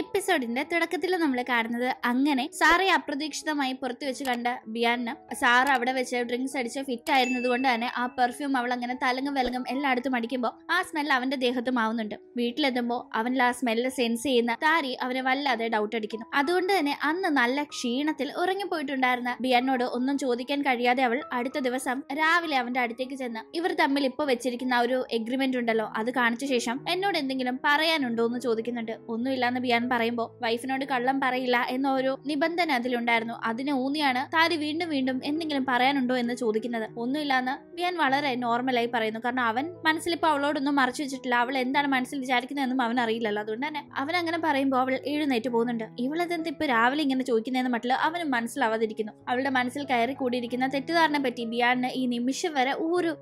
എപ്പിസോഡിന്റെ തുടക്കത്തിൽ നമ്മൾ കാണുന്നത് അങ്ങനെ സാറെ അപ്രതീക്ഷിതമായി പുറത്തു വെച്ച് കണ്ട ബിയാന് സാർ അവിടെ വെച്ച് ഡ്രിങ്ക്സ് അടിച്ച് ഫിറ്റ് ആയിരുന്നത് കൊണ്ട് തന്നെ ആ പെർഫ്യൂം അവൾ അങ്ങനെ തലങ്ങും വിലങ്ങും എല്ലായിടത്തും അടിക്കുമ്പോൾ ആ സ്മെൽ അവന്റെ ദേഹത്തും ആവുന്നുണ്ട് വീട്ടിലെത്തുമ്പോൾ അവനിൽ ആ സ്മെല്ല് സെൻസ് ചെയ്യുന്ന താരി അവനെ വല്ലാതെ ഡൗട്ട് അടിക്കുന്നു അതുകൊണ്ട് തന്നെ അന്ന് നല്ല ക്ഷീണത്തിൽ ഉറങ്ങിപ്പോയിട്ടുണ്ടായിരുന്ന ബിയാനോട് ഒന്നും ചോദിക്കാൻ കഴിയാതെ അവൾ അടുത്ത ദിവസം രാവിലെ അവന്റെ അടുത്തേക്ക് ചെന്ന് ഇവർ തമ്മിൽ ഇപ്പോൾ വെച്ചിരിക്കുന്ന ഒരു എഗ്രിമെന്റ് ഉണ്ടല്ലോ അത് കാണിച്ച ശേഷം എന്നോട് എന്തെങ്കിലും പറയാനുണ്ടോ എന്ന് ചോദിക്കുന്നുണ്ട് ഒന്നുമില്ലാന്ന് ബിയാൻ എന്ന് പറയുമ്പോൾ വൈഫിനോട് കള്ളം പറയില്ല എന്ന ഒരു നിബന്ധന അതിലുണ്ടായിരുന്നു അതിനെ ഊന്നിയാണ് താരി വീണ്ടും വീണ്ടും എന്തെങ്കിലും പറയാനുണ്ടോ എന്ന് ചോദിക്കുന്നത് ഒന്നുമില്ലാന്ന് വിയാൻ വളരെ നോർമലായി പറയുന്നു കാരണം അവൻ മനസ്സിലിപ്പോ അവളോടൊന്നും മറച്ചു വെച്ചിട്ടില്ല അവൾ എന്താണ് മനസ്സിൽ വിചാരിക്കുന്നതെന്നും അവൻ അറിയില്ലല്ലോ അതുകൊണ്ട് തന്നെ അവൻ അങ്ങനെ പറയുമ്പോൾ അവൾ എഴുന്നേറ്റ് പോകുന്നുണ്ട് ഇവളെന്ത് ഇപ്പൊ രാവിലെ ഇങ്ങനെ ചോദിക്കുന്നതെന്ന് മട്ടില് അവനും മനസ്സിലാവാതിരിക്കുന്നു അവളുടെ മനസ്സിൽ കയറി കൂടിയിരിക്കുന്ന തെറ്റിദ്ധാരണ പറ്റി ബിയാണിന് ഈ നിമിഷം വരെ ഒരു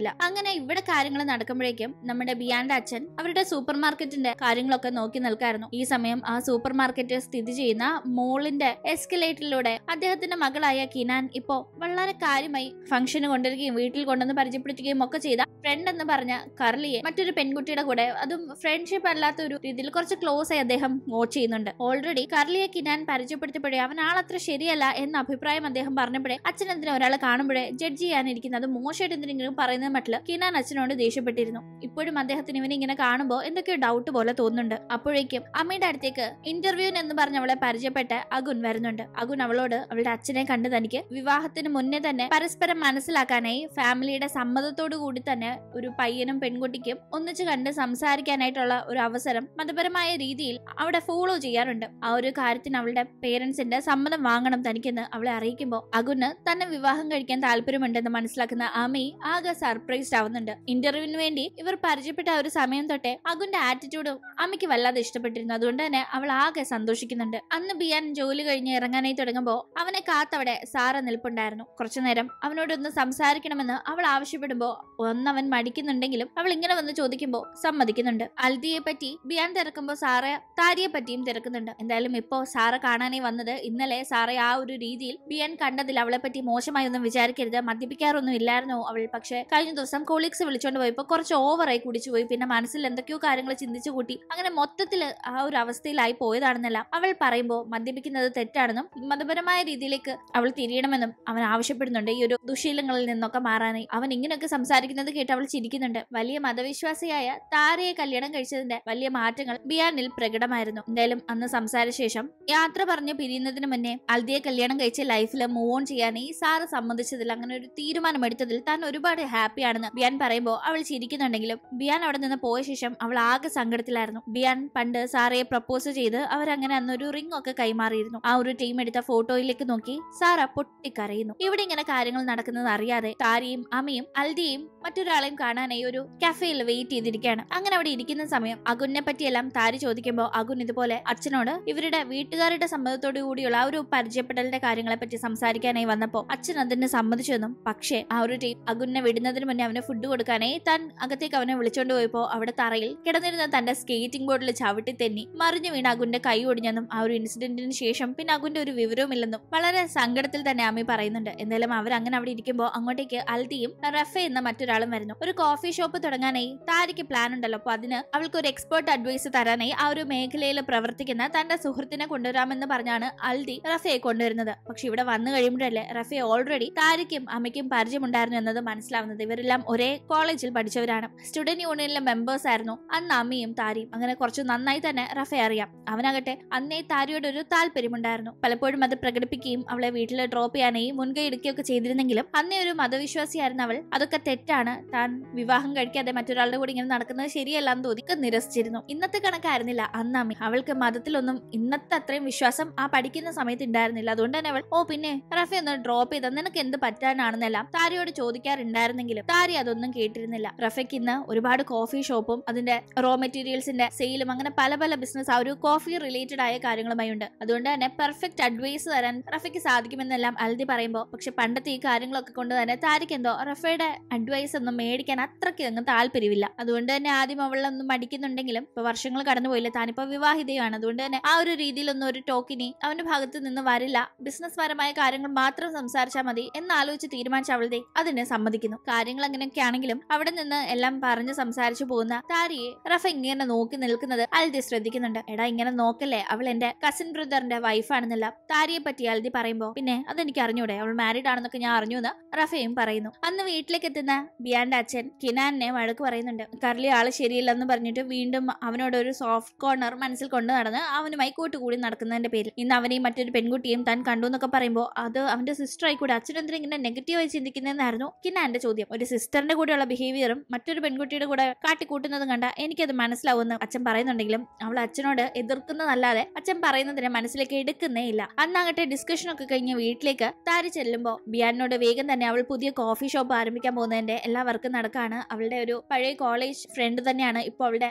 ഇല്ല അങ്ങനെ ഇവിടെ കാര്യങ്ങൾ നടക്കുമ്പോഴേക്കും നമ്മുടെ ബിയാന്റെ അച്ഛൻ അവരുടെ സൂപ്പർ മാർക്കറ്റിന്റെ കാര്യങ്ങളൊക്കെ നോക്കി നിൽക്കായിരുന്നു ഈ സമയം സമയം ആ സൂപ്പർ മാർക്കറ്റ് സ്ഥിതി ചെയ്യുന്ന മോളിന്റെ എസ്കലേറ്ററിലൂടെ അദ്ദേഹത്തിന്റെ മകളായ കിനാൻ ഇപ്പോ വളരെ കാര്യമായി ഫംഗ്ഷന് കൊണ്ടുവരികയും വീട്ടിൽ കൊണ്ടുവന്ന് പരിചയപ്പെടുത്തുകയും ഒക്കെ ചെയ്ത ഫ്രണ്ട് എന്ന് പറഞ്ഞ കർലിയെ മറ്റൊരു പെൺകുട്ടിയുടെ കൂടെ അതും ഫ്രണ്ട്ഷിപ്പ് അല്ലാത്ത ഒരു രീതിയിൽ കുറച്ച് ക്ലോസ് ആയി അദ്ദേഹം വാച്ച് ചെയ്യുന്നുണ്ട് ഓൾറെഡി കർലിയെ കിനാൻ പരിചയപ്പെടുത്തിയപ്പോഴേ അവൻ ആളത്ര ശരിയല്ല എന്ന അഭിപ്രായം അദ്ദേഹം പറഞ്ഞപ്പോഴേ അച്ഛനെന്തിനെ എന്തിനാ ഒരാളെ കാണുമ്പോഴേ ജഡ്ജ് ചെയ്യാനിരിക്കുന്നത് മോശമായിട്ട് എന്തിനെങ്കിലും പറയുന്നത് മറ്റുള്ള കിനാൻ അച്ഛനോട് ദേഷ്യപ്പെട്ടിരുന്നു ഇപ്പോഴും അദ്ദേഹത്തിന് ഇവനെ ഇങ്ങനെ കാണുമ്പോൾ എന്തൊക്കെയോ ഡൗട്ട് പോലെ തോന്നുന്നുണ്ട് അപ്പോഴേക്കും അമ്മയുടെ അടുത്തേക്ക് ഇന്റർവ്യൂ എന്ന് പറഞ്ഞ അവളെ പരിചയപ്പെട്ട അഗുൻ വരുന്നുണ്ട് അഗുൻ അവളോട് അവളുടെ അച്ഛനെ കണ്ട് തനിക്ക് വിവാഹത്തിന് മുന്നേ തന്നെ പരസ്പരം മനസ്സിലാക്കാനായി ഫാമിലിയുടെ സമ്മതത്തോടു കൂടി തന്നെ ഒരു പയ്യനും പെൺകുട്ടിക്കും ഒന്നിച്ചു കണ്ട് സംസാരിക്കാനായിട്ടുള്ള ഒരു അവസരം മതപരമായ രീതിയിൽ അവിടെ ഫോളോ ചെയ്യാറുണ്ട് ആ ഒരു കാര്യത്തിന് അവളുടെ പേരൻസിന്റെ സമ്മതം വാങ്ങണം തനിക്കെന്ന് അവളെ അറിയിക്കുമ്പോൾ അഗുന് തന്നെ വിവാഹം കഴിക്കാൻ താല്പര്യമുണ്ടെന്ന് മനസ്സിലാക്കുന്ന അമി ആകെ സർപ്രൈസ്ഡ് ആവുന്നുണ്ട് ഇന്റർവ്യൂവിന് വേണ്ടി ഇവർ പരിചയപ്പെട്ട ഒരു സമയം തൊട്ടേ അഗുന്റെ ആറ്റിറ്റ്യൂഡും അമ്മയ്ക്ക് വല്ലാതെ ഇഷ്ടപ്പെട്ടിരുന്നു അതുകൊണ്ട് തന്നെ അവൾ ആകെ സന്തോഷിക്കുന്നുണ്ട് അന്ന് ബിയാൻ ജോലി കഴിഞ്ഞ് ഇറങ്ങാനായി തുടങ്ങുമ്പോൾ അവനെ കാത്തവിടെ സാറ നിൽപ്പുണ്ടായിരുന്നു കുറച്ചുനേരം അവനോടൊന്ന് സംസാരിക്കണമെന്ന് അവൾ ആവശ്യപ്പെടുമ്പോൾ ഒന്നവൻ അവൻ മടിക്കുന്നുണ്ടെങ്കിലും അവൾ ഇങ്ങനെ വന്ന് ചോദിക്കുമ്പോൾ സമ്മതിക്കുന്നുണ്ട് അൽദിയെ പറ്റി ബിയാൻ തിരക്കുമ്പോൾ സാറ താരിയെ പറ്റിയും തിരക്കുന്നുണ്ട് എന്തായാലും ഇപ്പോൾ സാറ കാണാനേ വന്നത് ഇന്നലെ സാറ ആ ഒരു രീതിയിൽ ബിയാൻ കണ്ടതിൽ അവളെ പറ്റി മോശമായി ഒന്നും വിചാരിക്കരുത് മദ്യപിക്കാറൊന്നും ഇല്ലായിരുന്നു അവൾ പക്ഷേ കഴിഞ്ഞ ദിവസം കോളിക്സ് വിളിച്ചോണ്ട് പോയപ്പോൾ കുറച്ച് ഓവറായി കുടിച്ചു പോയി പിന്നെ മനസ്സിൽ എന്തൊക്കെയോ കാര്യങ്ങൾ ചിന്തിച്ചു കൂട്ടി അങ്ങനെ മൊത്തത്തിൽ ആ ഒരു അവസ്ഥയിലായി പോയതാണെന്നല്ല അവൾ പറയുമ്പോൾ മദ്യപിക്കുന്നത് തെറ്റാണെന്നും മതപരമായ രീതിയിലേക്ക് അവൾ തിരിയണമെന്നും അവൻ ആവശ്യപ്പെടുന്നുണ്ട് ഈ ഒരു ദുശീലങ്ങളിൽ നിന്നൊക്കെ മാറാനായി അവൻ ഇങ്ങനെയൊക്കെ സംസാരിക്കുന്നത് കേട്ട് അവൾ ചിരിക്കുന്നുണ്ട് വലിയ മതവിശ്വാസിയായ താരയെ കല്യാണം കഴിച്ചതിന്റെ വലിയ മാറ്റങ്ങൾ ബിയാനിൽ പ്രകടമായിരുന്നു എന്തായാലും അന്ന് സംസാരശേഷം യാത്ര പറഞ്ഞു പിരിയുന്നതിന് മുന്നേ അൽദിയെ കല്യാണം കഴിച്ച് ലൈഫിൽ മൂവ് ഓൺ ഈ സാറ് സംബന്ധിച്ചതിൽ അങ്ങനെ ഒരു തീരുമാനം എടുത്തതിൽ താൻ ഒരുപാട് ഹാപ്പിയാണെന്ന് ബിയാൻ പറയുമ്പോൾ അവൾ ചിരിക്കുന്നുണ്ടെങ്കിലും ബിയാൻ അവിടെ നിന്ന് പോയ ശേഷം അവൾ ആകെ സങ്കടത്തിലായിരുന്നു ബിയാൻ പണ്ട് സാറയെ പ്രപ്പോസ് ചെയ്ത് അവരങ്ങനെ ഒരു റിംഗ് ഒക്കെ കൈമാറിയിരുന്നു ആ ഒരു ടീം എടുത്ത ഫോട്ടോയിലേക്ക് നോക്കി സാറ പൊട്ടിക്കരയുന്നു ഇവിടെ ഇങ്ങനെ കാര്യങ്ങൾ നടക്കുന്നത് അറിയാതെ താരയും അമ്മയും അൽദിയും മറ്റൊരാൾ ഒരാളെയും കാണാനായി ഒരു കഫേയിൽ വെയിറ്റ് ചെയ്തിരിക്കുകയാണ് അങ്ങനെ അവിടെ ഇരിക്കുന്ന സമയം അഗുനെ പറ്റിയെല്ലാം താരി ചോദിക്കുമ്പോൾ അഗുൻ ഇതുപോലെ അച്ഛനോട് ഇവരുടെ വീട്ടുകാരുടെ സമ്മതത്തോടു കൂടിയുള്ള ആ ഒരു പരിചയപ്പെടലിന്റെ കാര്യങ്ങളെ പറ്റി സംസാരിക്കാനായി വന്നപ്പോൾ അച്ഛൻ അതിന് സമ്മതിച്ചെന്നും പക്ഷേ ആ ഒരു ടീം അഗുനെ വിടുന്നതിന് മുന്നേ അവന് ഫുഡ് കൊടുക്കാനായി താൻ അകത്തേക്ക് അവനെ വിളിച്ചോണ്ട് പോയപ്പോ അവിടെ തറയിൽ കിടന്നിരുന്ന തന്റെ സ്കേറ്റിംഗ് ബോർഡിൽ ചവിട്ടി തെന്നി മറിഞ്ഞു വീണ അഗുന്റെ കൈ ഒടിഞ്ഞെന്നും ആ ഒരു ഇൻസിഡന്റിന് ശേഷം പിന്നെ അഗുന്റെ ഒരു വിവരവുമില്ലെന്നും വളരെ സങ്കടത്തിൽ തന്നെ അമ്മി പറയുന്നുണ്ട് എന്തായാലും അവർ അങ്ങനെ അവിടെ ഇരിക്കുമ്പോൾ അങ്ങോട്ടേക്ക് അൽദിയും റഫ എന്ന മറ്റൊരാളും വരുന്നു ഉണ്ടായിരുന്നു ഒരു കോഫി ഷോപ്പ് തുടങ്ങാനായി താരയ്ക്ക് പ്ലാൻ ഉണ്ടല്ലോ അപ്പൊ അതിന് അവൾക്ക് ഒരു എക്സ്പേർട്ട് അഡ്വൈസ് തരാനായി ആ ഒരു മേഖലയിൽ പ്രവർത്തിക്കുന്ന തന്റെ സുഹൃത്തിനെ കൊണ്ടുവരാമെന്ന് പറഞ്ഞാണ് അൽദി റഫയെ കൊണ്ടുവരുന്നത് പക്ഷെ ഇവിടെ വന്നു കഴിയുമ്പോഴല്ലേ റഫെ ഓൾറെഡി താരയ്ക്കും അമ്മയ്ക്കും പരിചയമുണ്ടായിരുന്നു എന്നത് മനസ്സിലാവുന്നത് ഇവരെല്ലാം ഒരേ കോളേജിൽ പഠിച്ചവരാണ് സ്റ്റുഡന്റ് യൂണിയനിലെ മെമ്പേഴ്സ് ആയിരുന്നു അന്ന് അമ്മയും താരയും അങ്ങനെ കുറച്ച് നന്നായി തന്നെ റഫെ അറിയാം അവനാകട്ടെ അന്നേ താരയോട് ഒരു താല്പര്യമുണ്ടായിരുന്നു പലപ്പോഴും അത് പ്രകടിപ്പിക്കുകയും അവളെ വീട്ടിൽ ഡ്രോപ്പ് ചെയ്യാനായി മുൻകൈ എടുക്കുകയൊക്കെ ചെയ്തിരുന്നെങ്കിലും അന്നേ ഒരു മതവിശ്വാസിയായിരുന്ന അവൾ അതൊക്കെ തെറ്റാണ് താൻ വിവാഹം കഴിക്കാതെ മറ്റൊരാളുടെ കൂടെ ഇങ്ങനെ നടക്കുന്നത് ശരിയല്ല എന്ന് തോന്നി നിരസിച്ചിരുന്നു ഇന്നത്തെ കണക്കായിരുന്നില്ല അന്ന് അമ്മ അവൾക്ക് മതത്തിലൊന്നും ഇന്നത്തെ അത്രയും വിശ്വാസം ആ പഠിക്കുന്ന സമയത്ത് ഉണ്ടായിരുന്നില്ല അതുകൊണ്ട് തന്നെ അവൾ ഓ പിന്നെ റഫി ഒന്ന് ഡ്രോപ്പ് ചെയ്ത നിനക്ക് എന്ത് പറ്റാനാണെന്നെല്ലാം താരയോട് ചോദിക്കാറുണ്ടായിരുന്നെങ്കിലും താരി അതൊന്നും കേട്ടിരുന്നില്ല റഫയ്ക്ക് ഇന്ന് ഒരുപാട് കോഫി ഷോപ്പും അതിന്റെ റോ മെറ്റീരിയൽസിന്റെ സെയിലും അങ്ങനെ പല പല ബിസിനസ് ആ ഒരു കോഫി റിലേറ്റഡ് ആയ കാര്യങ്ങളുമായി ഉണ്ട് അതുകൊണ്ട് തന്നെ പെർഫെക്റ്റ് അഡ്വൈസ് തരാൻ റഫയ്ക്ക് സാധിക്കുമെന്നെല്ലാം അൽദി പറയുമ്പോൾ പക്ഷെ പണ്ടത്തെ ഈ കാര്യങ്ങളൊക്കെ കൊണ്ട് തന്നെ താരിക്ക് എന്തോ റഫയുടെ അഡ്വൈസ് ഒന്നും മേടിക്കാൻ അത്രയ്ക്ക് അങ്ങ് താല്പര്യമില്ല അതുകൊണ്ട് തന്നെ ആദ്യം അവളൊന്നും മടിക്കുന്നുണ്ടെങ്കിലും ഇപ്പൊ വർഷങ്ങൾ കടന്നുപോയില്ല താനിപ്പോ വിവാഹിതയാണ് അതുകൊണ്ട് തന്നെ ആ ഒരു രീതിയിലൊന്നും ഒരു ടോക്കിനി അവന്റെ ഭാഗത്ത് നിന്ന് വരില്ല ബിസിനസ് പരമായ കാര്യങ്ങൾ മാത്രം സംസാരിച്ചാൽ മതി ആലോചിച്ച് തീരുമാനിച്ച അവളുടെ അതിനെ സമ്മതിക്കുന്നു കാര്യങ്ങൾ അങ്ങനെയൊക്കെ ആണെങ്കിലും അവിടെ നിന്ന് എല്ലാം പറഞ്ഞ് സംസാരിച്ചു പോകുന്ന താരിയെ റഫ ഇങ്ങനെ നോക്കി നിൽക്കുന്നത് അൽദി ശ്രദ്ധിക്കുന്നുണ്ട് എടാ ഇങ്ങനെ നോക്കല്ലേ അവൾ എന്റെ കസിൻ ബ്രദറിന്റെ വൈഫാണെന്നല്ല താരിയെ പറ്റി അൽദി പറയുമ്പോ പിന്നെ അതെനിക്ക് അറിഞ്ഞൂടെ അവൾ മാരീഡ് ആണെന്നൊക്കെ ഞാൻ അറിഞ്ഞു എന്ന് റഫയും പറയുന്നു അന്ന് വീട്ടിലേക്ക് എത്തുന്ന ബിയാൻഡ് അച്ഛൻ കിനാനെ വഴക്ക് പറയുന്നുണ്ട് കർലി ആള് ശരിയില്ലെന്ന് പറഞ്ഞിട്ട് വീണ്ടും അവനോട് ഒരു സോഫ്റ്റ് കോർണർ മനസ്സിൽ കൊണ്ട് നടന്ന് അവനുമായി കൂട്ടുകൂടി നടക്കുന്നതിന്റെ പേരിൽ ഇന്ന് അവനെയും മറ്റൊരു പെൺകുട്ടിയും താൻ കണ്ടു എന്നൊക്കെ പറയുമ്പോൾ അത് അവന്റെ സിസ്റ്റർ ആയിക്കൂടെ അച്ഛൻ എന്തിനാ ഇങ്ങനെ നെഗറ്റീവായി ചിന്തിക്കുന്നതെന്നായിരുന്നു കിനാന്റെ ചോദ്യം ഒരു സിസ്റ്ററിന്റെ കൂടെയുള്ള ബിഹേവിയറും മറ്റൊരു പെൺകുട്ടിയുടെ കൂടെ കാട്ടിക്കൂട്ടുന്നതും കണ്ട എനിക്കത് മനസ്സിലാവുമെന്ന് അച്ഛൻ പറയുന്നുണ്ടെങ്കിലും അവൾ അച്ഛനോട് എതിർക്കുന്നതല്ലാതെ അച്ഛൻ പറയുന്നതിനെ മനസ്സിലേക്ക് എടുക്കുന്നേ ഇല്ല അന്നാകട്ടെ ഡിസ്കഷൻ ഒക്കെ കഴിഞ്ഞ് വീട്ടിലേക്ക് താരി ചെല്ലുമ്പോൾ ബിയാനോട് വേഗം തന്നെ അവൾ പുതിയ കോഫി ഷോപ്പ് ആരംഭിക്കാൻ പോകുന്നതിന്റെ എല്ലാവർക്കും വർക്ക് നടക്കാണ് അവളുടെ ഒരു പഴയ കോളേജ് ഫ്രണ്ട് തന്നെയാണ് ഇപ്പോൾ അവളുടെ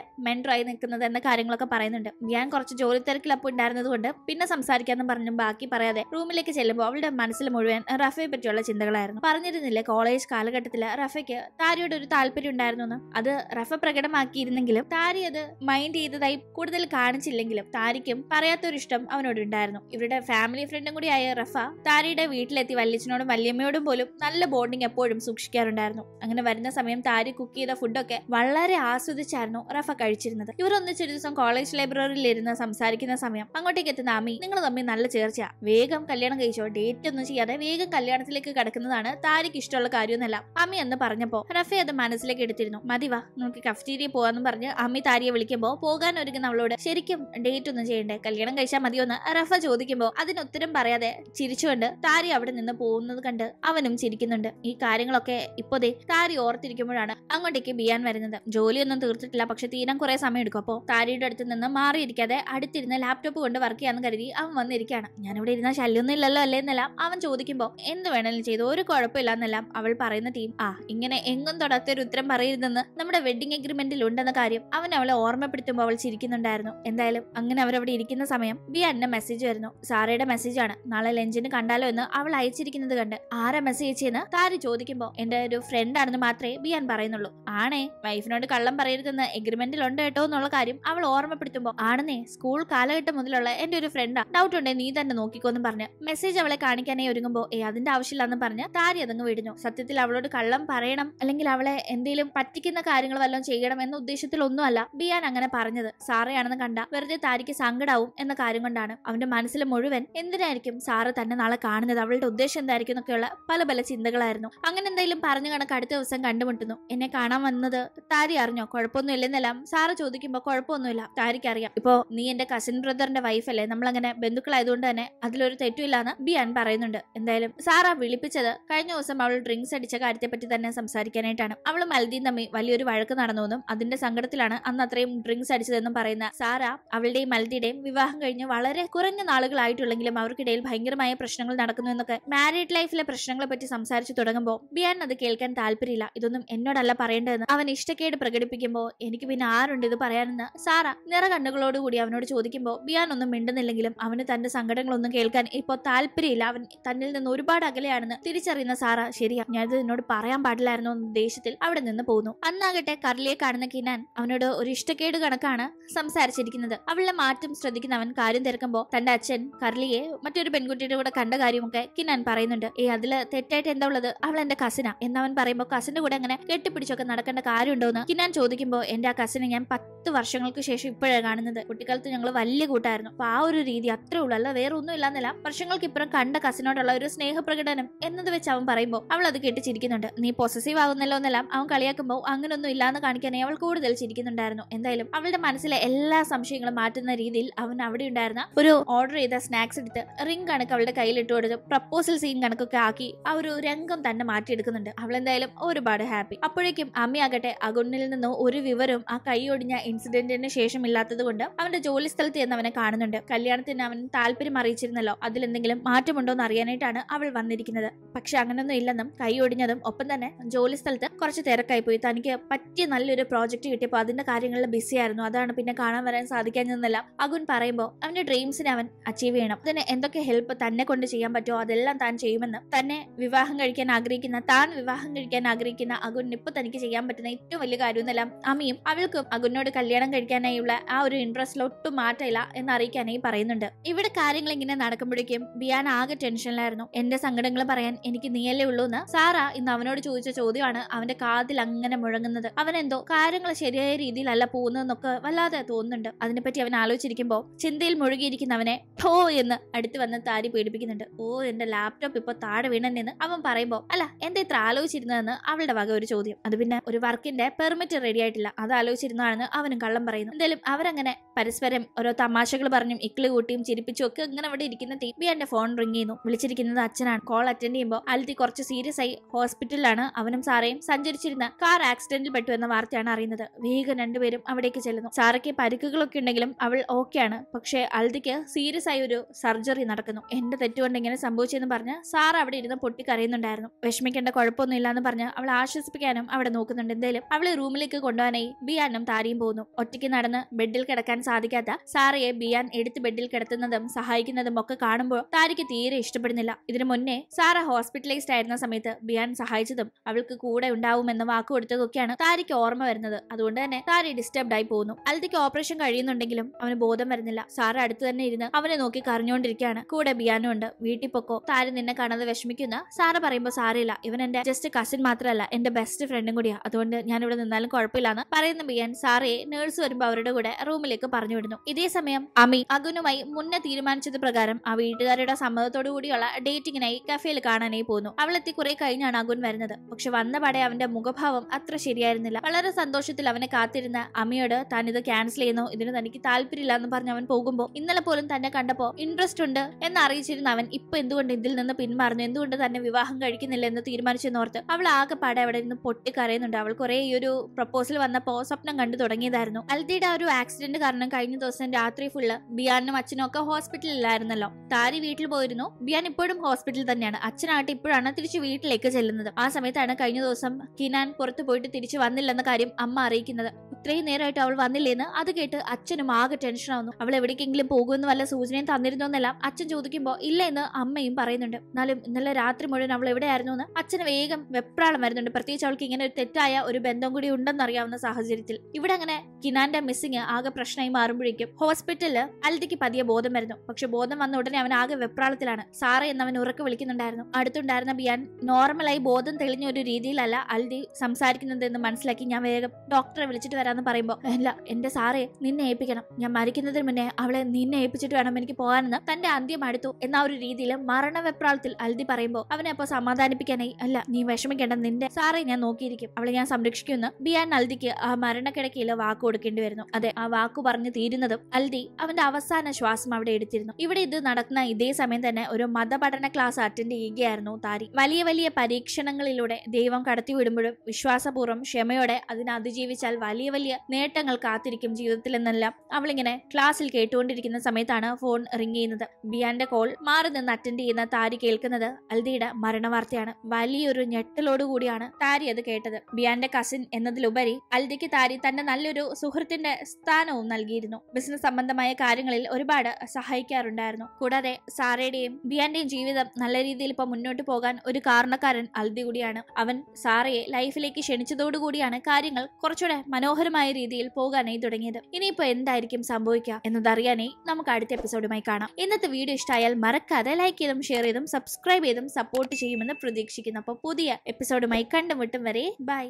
ആയി നിൽക്കുന്നത് എന്ന കാര്യങ്ങളൊക്കെ പറയുന്നുണ്ട് ഞാൻ കുറച്ച് ജോലി അപ്പോൾ ഉണ്ടായിരുന്നത് കൊണ്ട് പിന്നെ സംസാരിക്കാന്ന് പറഞ്ഞു ബാക്കി പറയാതെ റൂമിലേക്ക് ചെല്ലുമ്പോൾ അവളുടെ മനസ്സിൽ മുഴുവൻ റഫയെ പറ്റിയുള്ള ചിന്തകളായിരുന്നു പറഞ്ഞിരുന്നില്ലേ കോളേജ് കാലഘട്ടത്തിൽ റഫയ്ക്ക് താരയോട് ഒരു താല്പര്യം ഉണ്ടായിരുന്നു എന്ന് അത് റഫ പ്രകടമാക്കിയിരുന്നെങ്കിലും താരി അത് മൈൻഡ് ചെയ്തതായി കൂടുതൽ കാണിച്ചില്ലെങ്കിലും താരിക്കും പറയാത്തൊരിഷ്ടം ഉണ്ടായിരുന്നു ഇവരുടെ ഫാമിലി ഫ്രണ്ടും കൂടിയായ റഫ താരിയുടെ വീട്ടിലെത്തി വല്യച്ഛനോടും വല്യമ്മയോടും പോലും നല്ല ബോണ്ടിങ് എപ്പോഴും സൂക്ഷിക്കാറുണ്ടായിരുന്നു അങ്ങനെ വരുന്ന വരുന്ന സമയം താരി കുക്ക് ചെയ്ത ഫുഡൊക്കെ വളരെ ആസ്വദിച്ചായിരുന്നു റഫ കഴിച്ചിരുന്നത് ഇവർ ഒന്നിച്ചൊരു ദിവസം കോളേജ് ലൈബ്രറിയിൽ ഇരുന്ന് സംസാരിക്കുന്ന സമയം അങ്ങോട്ടേക്ക് എത്തുന്ന അമ്മി നിങ്ങൾ തമ്മിൽ നല്ല ചേർച്ച വേഗം കല്യാണം കഴിച്ചോ ഡേറ്റ് ഒന്നും ചെയ്യാതെ വേഗം കല്യാണത്തിലേക്ക് കിടക്കുന്നതാണ് താരിക്ക് ഇഷ്ടമുള്ള കാര്യമെന്നല്ല അമ്മി എന്ന് പറഞ്ഞപ്പോ റഫെ അത് മനസ്സിലേക്ക് എടുത്തിരുന്നു മതി വാ നമുക്ക് കഫ്റ്റീരിയ പോവാന്ന് പറഞ്ഞ് അമ്മി താരിയെ വിളിക്കുമ്പോൾ പോകാൻ ഒരുങ്ങുന്ന അവളോട് ശരിക്കും ഡേറ്റ് ഒന്നും ചെയ്യണ്ടേ കല്യാണം കഴിച്ചാൽ മതിയോന്ന് റഫ ചോദിക്കുമ്പോൾ അതിന് ഉത്തരം പറയാതെ ചിരിച്ചുകൊണ്ട് താരി അവിടെ നിന്ന് പോകുന്നത് കണ്ട് അവനും ചിരിക്കുന്നുണ്ട് ഈ കാര്യങ്ങളൊക്കെ ഇപ്പോതേ താരി ഓർത്തിരിക്കുമ്പോഴാണ് അങ്ങോട്ടേക്ക് ബിയാൻ വരുന്നത് ജോലിയൊന്നും തീർത്തിട്ടില്ല പക്ഷെ തീരം കുറെ സമയം എടുക്കും അപ്പോൾ താരിയുടെ അടുത്ത് നിന്ന് മാറിയിരിക്കാതെ അടുത്തിരുന്ന് ലാപ്ടോപ്പ് കൊണ്ട് വർക്ക് ചെയ്യാന്ന് കരുതി അവൻ വന്നിരിക്കുകയാണ് ഞാനിവിടെ ഇരുന്ന ശല്യൊന്നും ഇല്ലല്ലോ അല്ലേ എന്നെല്ലാം അവൻ ചോദിക്കുമ്പോൾ എന്ത് വേണമെങ്കിലും ചെയ്തു ഒരു കുഴപ്പമില്ല എന്നെല്ലാം അവൾ പറയുന്ന ടീം ആ ഇങ്ങനെ എങ്ങും തൊടാത്ത ഒരു ഉത്തരം പറയരുതെന്ന് നമ്മുടെ വെഡിങ് അഗ്രിമെന്റിൽ ഉണ്ടെന്ന കാര്യം അവൻ അവളെ ഓർമ്മപ്പെടുത്തുമ്പോൾ അവൾ ചിരിക്കുന്നുണ്ടായിരുന്നു എന്തായാലും അങ്ങനെ അവരവിടെ ഇരിക്കുന്ന സമയം ബിയാന്റെ മെസ്സേജ് വരുന്നു സാറയുടെ മെസ്സേജാണ് നാളെ ലഞ്ചിന് കണ്ടാലോ എന്ന് അവൾ അയച്ചിരിക്കുന്നത് കണ്ട് ആരാ മെസ്സേജ് ചെയ്യുന്ന താരി ചോദിക്കുമ്പോൾ എന്റെ ഒരു ഫ്രണ്ട് ആണെന്ന് മാത്രം മാത്രമേ ബിയാൻ പറയുന്നുള്ളൂ ആണേ വൈഫിനോട് കള്ളം പറയരുതെന്ന് എഗ്രിമെന്റിൽ ഉണ്ട് കേട്ടോ എന്നുള്ള കാര്യം അവൾ ഓർമ്മപ്പെടുത്തുമ്പോൾ ആണെന്നേ സ്കൂൾ കാലഘട്ടം മുതലുള്ള എന്റെ ഒരു ഫ്രണ്ടാ ഡൗട്ട് ഉണ്ടേ നീ തന്നെ നോക്കിക്കോന്നും പറഞ്ഞ് മെസ്സേജ് അവളെ കാണിക്കാനേ ഒരുങ്ങുമ്പോൾ ഏ അതിന്റെ ആവശ്യമില്ലെന്ന് പറഞ്ഞ് താരി അതങ്ങ് വിടുന്നു സത്യത്തിൽ അവളോട് കള്ളം പറയണം അല്ലെങ്കിൽ അവളെ എന്തെങ്കിലും പറ്റിക്കുന്ന കാര്യങ്ങൾ വല്ലതും ചെയ്യണം എന്ന ഉദ്ദേശത്തിൽ ഒന്നുമല്ല ബിയാൻ അങ്ങനെ പറഞ്ഞത് സാറയാണെന്ന് കണ്ട വെറുതെ താരിക്ക് സങ്കടാവും എന്ന കാര്യം കൊണ്ടാണ് അവന്റെ മനസ്സിൽ മുഴുവൻ എന്തിനായിരിക്കും സാറ് തന്നെ നാളെ കാണുന്നത് അവളുടെ ഉദ്ദേശം എന്തായിരിക്കും എന്നൊക്കെയുള്ള പല പല ചിന്തകളായിരുന്നു അങ്ങനെ എന്തെങ്കിലും പറഞ്ഞു കണക്ക് അടുത്ത ദിവസം കണ്ടുമുട്ടുന്നു എന്നെ കാണാൻ വന്നത് താരി അറിഞ്ഞോ കുഴപ്പമൊന്നും ഇല്ലെന്നെല്ലാം സാറ് ചോദിക്കുമ്പോൾ കുഴപ്പമൊന്നുമില്ല താരിക്ക് അറിയാം ഇപ്പോൾ നീ എന്റെ കസിൻ ബ്രദറിന്റെ വൈഫല്ലേ നമ്മളങ്ങനെ ബന്ധുക്കളായതുകൊണ്ട് തന്നെ അതിലൊരു തെറ്റുമില്ലാന്ന് ബിയാൻ പറയുന്നുണ്ട് എന്തായാലും സാറാ വിളിപ്പിച്ചത് കഴിഞ്ഞ ദിവസം അവൾ ഡ്രിങ്ക്സ് അടിച്ച കാര്യത്തെപ്പറ്റി തന്നെ സംസാരിക്കാനായിട്ടാണ് അവൾ മൽദീൻ തമ്മി വലിയൊരു വഴക്ക് നടന്നുവെന്നും അതിന്റെ സങ്കടത്തിലാണ് അന്ന് അത്രയും ഡ്രിങ്ക്സ് അടിച്ചതെന്നും പറയുന്ന സാറ അവളുടെയും മൽദിയുടെയും വിവാഹം കഴിഞ്ഞ് വളരെ കുറഞ്ഞ നാളുകളായിട്ടുള്ളെങ്കിലും അവർക്കിടയിൽ ഭയങ്കരമായ പ്രശ്നങ്ങൾ നടക്കുന്നു എന്നൊക്കെ മാരീഡ് ലൈഫിലെ പ്രശ്നങ്ങളെ പറ്റി സംസാരിച്ചു തുടങ്ങുമ്പോൾ ബിയാൻ അത് കേൾക്കാൻ താല്പര്യമില്ല ഇതൊന്നും എന്നോടല്ല പറയേണ്ടതെന്ന് അവൻ ഇഷ്ടക്കേട് പ്രകടിപ്പിക്കുമ്പോൾ എനിക്ക് പിന്നെ ആരുണ്ട് ഇത് പറയാനെന്ന് സാറ നിറ കണ്ണുകളോടുകൂടി അവനോട് ചോദിക്കുമ്പോൾ ബിയാൻ ഒന്നും മിണ്ടുന്നില്ലെങ്കിലും അവന് തന്റെ സങ്കടങ്ങളൊന്നും കേൾക്കാൻ ഇപ്പോൾ താല്പര്യമില്ല അവൻ തന്നിൽ നിന്ന് ഒരുപാട് അകലെയാണെന്ന് തിരിച്ചറിയുന്ന സാറ ശരിയാ ഞാനിത് എന്നോട് പറയാൻ പാടില്ലായിരുന്നു എന്ന ദേഷ്യത്തിൽ അവിടെ നിന്ന് പോകുന്നു അന്നാകട്ടെ കറിലെ കാണുന്ന കിനാൻ അവനോട് ഒരു ഇഷ്ടക്കേട് കണക്കാണ് സംസാരിച്ചിരിക്കുന്നത് അവളുടെ മാറ്റം ശ്രദ്ധിക്കുന്ന അവൻ കാര്യം തിരക്കുമ്പോൾ തന്റെ അച്ഛൻ കർലിയെ മറ്റൊരു പെൺകുട്ടിയുടെ കൂടെ കണ്ട കാര്യമൊക്കെ കിനാൻ പറയുന്നുണ്ട് ഏ അതിൽ തെറ്റായിട്ട് എന്താ ഉള്ളത് അവൾ എന്റെ കസിന എന്നവൻ പറയുമ്പോൾ കസിന്റെ കൂടെ അങ്ങനെ കെട്ടിപ്പിടിച്ചൊക്കെ നടക്കേണ്ട കാര്യമുണ്ടോന്ന് കിന്നാൻ ചോദിക്കുമ്പോൾ എന്റെ ആ കസിനെ ഞാൻ പത്ത് പത്ത് വർഷങ്ങൾക്ക് ശേഷം ഇപ്പോഴാണ് കാണുന്നത് കുട്ടിക്കാലത്ത് ഞങ്ങൾ വലിയ കൂട്ടായിരുന്നു അപ്പൊ ആ ഒരു രീതി അത്രേ ഉള്ളൂ അല്ല വേറെ ഒന്നും ഇല്ലാന്നല്ല വർഷങ്ങൾക്ക് ഇപ്പുറം കണ്ട കസിനോടുള്ള ഒരു സ്നേഹപ്രകടനം എന്നത് വെച്ച് അവൻ പറയുമ്പോൾ അവൾ അത് കേട്ട് ചിരിക്കുന്നുണ്ട് നീ പൊസസീവ് ആകുന്നല്ലോ എന്നെല്ലാം അവൻ കളിയാക്കുമ്പോൾ അങ്ങനൊന്നും ഇല്ലാന്ന് കാണിക്കാനേ അവൾ കൂടുതൽ ചിരിക്കുന്നുണ്ടായിരുന്നു എന്തായാലും അവളുടെ മനസ്സിലെ എല്ലാ സംശയങ്ങളും മാറ്റുന്ന രീതിയിൽ അവൻ അവിടെ ഉണ്ടായിരുന്ന ഒരു ഓർഡർ ചെയ്ത സ്നാക്സ് എടുത്ത് റിംഗ് കണക്ക് അവളുടെ കയ്യിൽ ഇട്ട് കൊടുത്ത് പ്രപ്പോസൽ സീൻ കണക്കൊക്കെ ആക്കി ആ ഒരു രംഗം തന്നെ മാറ്റിയെടുക്കുന്നുണ്ട് അവൾ എന്തായാലും ഒരുപാട് ഹാപ്പി അപ്പോഴേക്കും അമ്മയാകട്ടെ അഗുണിൽ നിന്നും ഒരു വിവരം ആ കൈയൊടിഞ്ഞ ഇൻസിഡന്റിന് ശേഷം കൊണ്ട് അവന്റെ ജോലി സ്ഥലത്ത് ചെന്ന് അവനെ കാണുന്നുണ്ട് കല്യാണത്തിന് അവൻ താല്പര്യം അറിയിച്ചിരുന്നല്ലോ അതിലെന്തെങ്കിലും മാറ്റമുണ്ടോ എന്ന് അറിയാനായിട്ടാണ് അവൾ വന്നിരിക്കുന്നത് പക്ഷെ അങ്ങനൊന്നും ഇല്ലെന്നും കൈ ഒടിഞ്ഞതും ഒപ്പം തന്നെ ജോലി സ്ഥലത്ത് കുറച്ച് തിരക്കായി പോയി തനിക്ക് പറ്റിയ നല്ലൊരു പ്രോജക്റ്റ് കിട്ടിയപ്പോൾ അതിന്റെ കാര്യങ്ങളിൽ ആയിരുന്നു അതാണ് പിന്നെ കാണാൻ വരാൻ സാധിക്കാഞ്ഞതെന്നെല്ലാം അഗുൻ പറയുമ്പോൾ അവന്റെ ഡ്രീംസിനെ അവൻ അച്ചീവ് ചെയ്യണം അതിന് എന്തൊക്കെ ഹെൽപ്പ് തന്നെ കൊണ്ട് ചെയ്യാൻ പറ്റുമോ അതെല്ലാം താൻ ചെയ്യുമെന്ന് തന്നെ വിവാഹം കഴിക്കാൻ ആഗ്രഹിക്കുന്ന താൻ വിവാഹം കഴിക്കാൻ ആഗ്രഹിക്കുന്ന അഗുൻ ഇപ്പോൾ തനിക്ക് ചെയ്യാൻ പറ്റുന്ന ഏറ്റവും വലിയ കാര്യം എന്നെല്ലാം അമ്മയും അവൾക്കും അഗുനോട് കല്യാണം കഴിക്കാനായുള്ള ആ ഒരു ഇൻട്രസ്റ്റിൽ ഒട്ടും മാറ്റമില്ല എന്ന് അറിയിക്കാനായി പറയുന്നുണ്ട് ഇവിടെ കാര്യങ്ങൾ ഇങ്ങനെ നടക്കുമ്പോഴേക്കും ബിയാൻ ആകെ ടെൻഷനിലായിരുന്നു എന്റെ സങ്കടങ്ങൾ പറയാൻ എനിക്ക് നീയല്ലേ ഉള്ളൂ എന്ന് സാറ ഇന്ന് അവനോട് ചോദിച്ച ചോദ്യമാണ് അവന്റെ കാതിൽ അങ്ങനെ മുഴങ്ങുന്നത് അവൻ എന്തോ കാര്യങ്ങൾ ശരിയായ രീതിയിലല്ല പോകുന്നതെന്നൊക്കെ വല്ലാതെ തോന്നുന്നുണ്ട് അതിനെപ്പറ്റി അവൻ ആലോചിച്ചിരിക്കുമ്പോൾ ചിന്തയിൽ മുഴുകിയിരിക്കുന്ന അവനെ ഠോ എന്ന് അടുത്ത് വന്ന് താരി പേടിപ്പിക്കുന്നുണ്ട് ഓ എന്റെ ലാപ്ടോപ്പ് ഇപ്പൊ താഴെ വീണെന്നെന്ന് അവൻ പറയുമ്പോൾ അല്ല എന്താ ഇത്ര ആലോചിച്ചിരുന്നതെന്ന് അവളുടെ വക ഒരു ചോദ്യം അത് പിന്നെ ഒരു വർക്കിന്റെ പെർമിറ്റ് റെഡി ആയിട്ടില്ല അത് ആലോചിച്ചിരുന്നതാണെന്ന് അവൻ എല്ലാവരും കള്ളം പറയുന്നു എന്തായാലും അവരങ്ങനെ പരസ്പരം ഓരോ തമാശകൾ പറഞ്ഞും ഇക്കിള് കൂട്ടിയും ചിരിപ്പിച്ചും ഒക്കെ ഇങ്ങനെ അവിടെ ഇരിക്കുന്ന എന്റെ ഫോൺ റിംഗ് ചെയ്യുന്നു വിളിച്ചിരിക്കുന്നത് അച്ഛനാണ് കോൾ അറ്റൻഡ് ചെയ്യുമ്പോൾ അൽതി കുറച്ച് സീരിയസ് ആയി ഹോസ്പിറ്റലിലാണ് അവനും സാറേയും സഞ്ചരിച്ചിരുന്ന കാർ ആക്സിഡന്റിൽ പെട്ടു എന്ന വാർത്തയാണ് അറിയുന്നത് വേഗം രണ്ടുപേരും അവിടേക്ക് ചെല്ലുന്നു സാറയ്ക്ക് പരിക്കുകളൊക്കെ ഉണ്ടെങ്കിലും അവൾ ഓക്കെയാണ് പക്ഷേ അൽദിക്ക് സീരിയസ് ആയി ഒരു സർജറി നടക്കുന്നു എന്റെ തെറ്റുകൊണ്ട് ഇങ്ങനെ സംഭവിച്ചെന്ന് പറഞ്ഞ് സാർ അവിടെ ഇരുന്ന് പൊട്ടിക്കരയുന്നുണ്ടായിരുന്നു വിഷമിക്കേണ്ട കുഴപ്പമൊന്നുമില്ല എന്ന് പറഞ്ഞ് അവൾ ആശ്വസിപ്പിക്കാനും അവിടെ നോക്കുന്നുണ്ട് എന്തായാലും അവളെ റൂമിലേക്ക് കൊണ്ടുപോകാനായി ബി അന്നും പോകുന്നു പോകുന്നു ഒറ്റയ്ക്ക് നടന്ന് ബെഡിൽ കിടക്കാൻ സാധിക്കാത്ത സാറയെ ബിയാൻ എടുത്ത് ബെഡിൽ കിടത്തുന്നതും സഹായിക്കുന്നതും ഒക്കെ കാണുമ്പോൾ താരയ്ക്ക് തീരെ ഇഷ്ടപ്പെടുന്നില്ല ഇതിനു മുന്നേ സാറ ഹോസ്പിറ്റലൈസ്ഡ് ആയിരുന്ന സമയത്ത് ബിയാൻ സഹായിച്ചതും അവൾക്ക് കൂടെ ഉണ്ടാവുമെന്ന് വാക്ക് കൊടുത്തതൊക്കെയാണ് താരയ്ക്ക് ഓർമ്മ വരുന്നത് അതുകൊണ്ട് തന്നെ താര ഡിസ്റ്റർബ്ഡ് ആയി പോകുന്നു അൽതയ്ക്ക് ഓപ്പറേഷൻ കഴിയുന്നുണ്ടെങ്കിലും അവന് ബോധം വരുന്നില്ല സാറ അടുത്ത് തന്നെ ഇരുന്ന് അവനെ നോക്കി കരഞ്ഞുകൊണ്ടിരിക്കുകയാണ് കൂടെ ബിയാനും ഉണ്ട് വീട്ടിൽ പൊക്കോ താര നിന്നെ കാണാതെ വിഷമിക്കുന്ന സാറ പറയുമ്പോൾ സാറില്ല ഇവൻ എന്റെ ജസ്റ്റ് കസിൻ മാത്രമല്ല എന്റെ ബെസ്റ്റ് ഫ്രണ്ടും കൂടിയാ അതുകൊണ്ട് ഞാൻ ഇവിടെ നിന്നാലും കുഴപ്പമില്ലാന്ന് പറയുന്ന ബിയാൻ സാറയെ നേഴ്സ് വരുമ്പോൾ അവരുടെ കൂടെ റൂമിലേക്ക് പറഞ്ഞു വിടുന്നു ഇതേ സമയം അമി അഗുനുമായി മുന്നേ തീരുമാനിച്ചത് പ്രകാരം ആ വീട്ടുകാരുടെ സമ്മതത്തോടു കൂടിയുള്ള ഡേറ്റിങ്ങിനായി കഫേയിൽ കാണാനായി പോകുന്നു അവളെത്തി കുറെ കഴിഞ്ഞാണ് അഗുൻ വരുന്നത് പക്ഷെ വന്ന പടെ അവന്റെ മുഖഭാവം അത്ര ശരിയായിരുന്നില്ല വളരെ സന്തോഷത്തിൽ അവനെ കാത്തിരുന്ന അമ്മയോട് താൻ ഇത് ക്യാൻസൽ ചെയ്യുന്നു ഇതിന് തനിക്ക് താല്പര്യമില്ല എന്ന് പറഞ്ഞ് അവൻ പോകുമ്പോൾ ഇന്നലെ പോലും തന്നെ കണ്ടപ്പോ ഇൻട്രസ്റ്റ് ഉണ്ട് എന്ന് അറിയിച്ചിരുന്ന അവൻ ഇപ്പൊ എന്തുകൊണ്ട് ഇതിൽ നിന്ന് പിന്മാറുന്നു എന്തുകൊണ്ട് തന്നെ വിവാഹം കഴിക്കുന്നില്ല എന്ന് തീരുമാനിച്ചെന്നോർത്ത് അവൾ ആകെ പാടെ അവിടെ നിന്ന് പൊട്ടിക്കറിയുന്നുണ്ട് അവൾ കുറെ ഈ ഒരു പ്രപ്പോസൽ വന്നപ്പോ സ്വപ്നം കണ്ടു തുടങ്ങിയത് ഉണ്ടായിരുന്നു അൽദയുടെ ആ ഒരു ആക്സിഡന്റ് കാരണം കഴിഞ്ഞ ദിവസം രാത്രി ഫുള്ള് ബിയാനും അച്ഛനും ഒക്കെ ഹോസ്പിറ്റലിലായിരുന്നല്ലോ താരി വീട്ടിൽ പോയിരുന്നു ബിയാൻ ഇപ്പോഴും ഹോസ്പിറ്റലിൽ തന്നെയാണ് അച്ഛനായിട്ട് ഇപ്പോഴാണ് തിരിച്ച് വീട്ടിലേക്ക് ചെല്ലുന്നത് ആ സമയത്താണ് കഴിഞ്ഞ ദിവസം കിനാൻ പുറത്തു പോയിട്ട് തിരിച്ചു വന്നില്ലെന്ന കാര്യം അമ്മ അറിയിക്കുന്നത് ഇത്രയും നേരമായിട്ട് അവൾ വന്നില്ലെന്ന് അത് കേട്ട് അച്ഛനും ആകെ ടെൻഷൻ ആവുന്നു അവൾ എവിടേക്കെങ്കിലും പോകുമെന്ന് വല്ല സൂചനയും എന്നെല്ലാം അച്ഛൻ ചോദിക്കുമ്പോൾ ഇല്ല എന്ന് അമ്മയും പറയുന്നുണ്ട് എന്നാലും ഇന്നലെ രാത്രി മുഴുവൻ അവൾ എവിടെയായിരുന്നു എന്ന് അച്ഛന് വേഗം വെപ്രാളം വരുന്നുണ്ട് പ്രത്യേകിച്ച് അവൾക്ക് ഇങ്ങനെ ഒരു തെറ്റായ ഒരു ബന്ധം കൂടി ഉണ്ടെന്നറിയാവുന്ന സാഹചര്യത്തിൽ ഇവിടെ അങ്ങനെ കിനാന്റെ മിസ്സിങ് ആകെ പ്രശ്നമായി മാറുമ്പോഴേക്കും ഹോസ്പിറ്റലിൽ അൽദിക്ക് പതിയെ ബോധം വരുന്നു പക്ഷെ ബോധം വന്ന ഉടനെ അവൻ ആകെ വെപ്രാളത്തിലാണ് സാറ എന്ന് അവൻ ഉറക്കെ വിളിക്കുന്നുണ്ടായിരുന്നു അടുത്തുണ്ടായിരുന്ന ബിയാൻ നോർമലായി ബോധം തെളിഞ്ഞ ഒരു രീതിയിലല്ല അൽദി സംസാരിക്കുന്നത് എന്ന് മനസ്സിലാക്കി ഞാൻ വേഗം ഡോക്ടറെ വിളിച്ചിട്ട് വരാമെന്ന് പറയുമ്പോൾ അല്ല എന്റെ സാറേ നിന്നെ ഏൽപ്പിക്കണം ഞാൻ മരിക്കുന്നതിന് മുന്നേ അവളെ നിന്നെ ഏൽപ്പിച്ചിട്ട് വേണം എനിക്ക് പോകാനെന്ന് തന്റെ അന്ത്യം അടുത്തു എന്ന ഒരു രീതിയിൽ മരണവെപ്രാളത്തിൽ അൽദി പറയുമ്പോൾ അവനെ അപ്പോൾ സമാധാനിപ്പിക്കാനായി അല്ല നീ വിഷമിക്കേണ്ട നിന്റെ സാറേ ഞാൻ നോക്കിയിരിക്കും അവളെ ഞാൻ സംരക്ഷിക്കുമെന്ന് ബിയാൻ അൽദിക്ക് ആ മരണക്കിടക്കയിൽ വാക്ക് വാക്ക് കൊടുക്കേണ്ടി വരുന്നു അതെ ആ വാക്കു പറഞ്ഞു തീരുന്നതും അൽദി അവന്റെ അവസാന ശ്വാസം അവിടെ എടുത്തിരുന്നു ഇവിടെ ഇത് നടക്കുന്ന ഇതേ സമയം തന്നെ ഒരു മതപഠന ക്ലാസ് അറ്റൻഡ് ചെയ്യുകയായിരുന്നു താരി വലിയ വലിയ പരീക്ഷണങ്ങളിലൂടെ ദൈവം വിടുമ്പോഴും വിശ്വാസപൂർവ്വം ക്ഷമയോടെ അതിനെ അതിജീവിച്ചാൽ വലിയ വലിയ നേട്ടങ്ങൾ കാത്തിരിക്കും ജീവിതത്തിൽ എന്നെല്ലാം അവളിങ്ങനെ ക്ലാസ്സിൽ കേട്ടുകൊണ്ടിരിക്കുന്ന സമയത്താണ് ഫോൺ റിംഗ് ചെയ്യുന്നത് ബിയാന്റെ കോൾ മാറി നിന്ന് അറ്റൻഡ് ചെയ്യുന്ന താരി കേൾക്കുന്നത് അൽദിയുടെ മരണവാർത്തയാണ് വലിയൊരു ഞെട്ടലോടുകൂടിയാണ് താരി അത് കേട്ടത് ബിയാന്റെ കസിൻ എന്നതിലുപരി അൽദിക്ക് താരി തന്റെ നല്ലൊരു സുഹൃത്തിന്റെ സ്ഥാനവും നൽകിയിരുന്നു ബിസിനസ് സംബന്ധമായ കാര്യങ്ങളിൽ ഒരുപാട് സഹായിക്കാറുണ്ടായിരുന്നു കൂടാതെ സാറയുടെയും ബിയാന്റെയും ജീവിതം നല്ല രീതിയിൽ ഇപ്പൊ മുന്നോട്ട് പോകാൻ ഒരു കാരണക്കാരൻ അൽദി കൂടിയാണ് അവൻ സാറയെ ലൈഫിലേക്ക് ക്ഷണിച്ചതോടുകൂടിയാണ് കാര്യങ്ങൾ കുറച്ചുകൂടെ മനോഹരമായ രീതിയിൽ പോകാനായി തുടങ്ങിയത് ഇനിയിപ്പോ എന്തായിരിക്കും സംഭവിക്കുക എന്നതറിയാനായി നമുക്ക് അടുത്ത എപ്പിസോഡുമായി കാണാം ഇന്നത്തെ വീഡിയോ ഇഷ്ടമായാൽ മറക്കാതെ ലൈക്ക് ചെയ്തും ഷെയർ ചെയ്തും സബ്സ്ക്രൈബ് ചെയ്തും സപ്പോർട്ട് ചെയ്യുമെന്ന് പ്രതീക്ഷിക്കുന്നു അപ്പോൾ പുതിയ എപ്പിസോഡുമായി കണ്ടുമുട്ടും വരെ ബൈ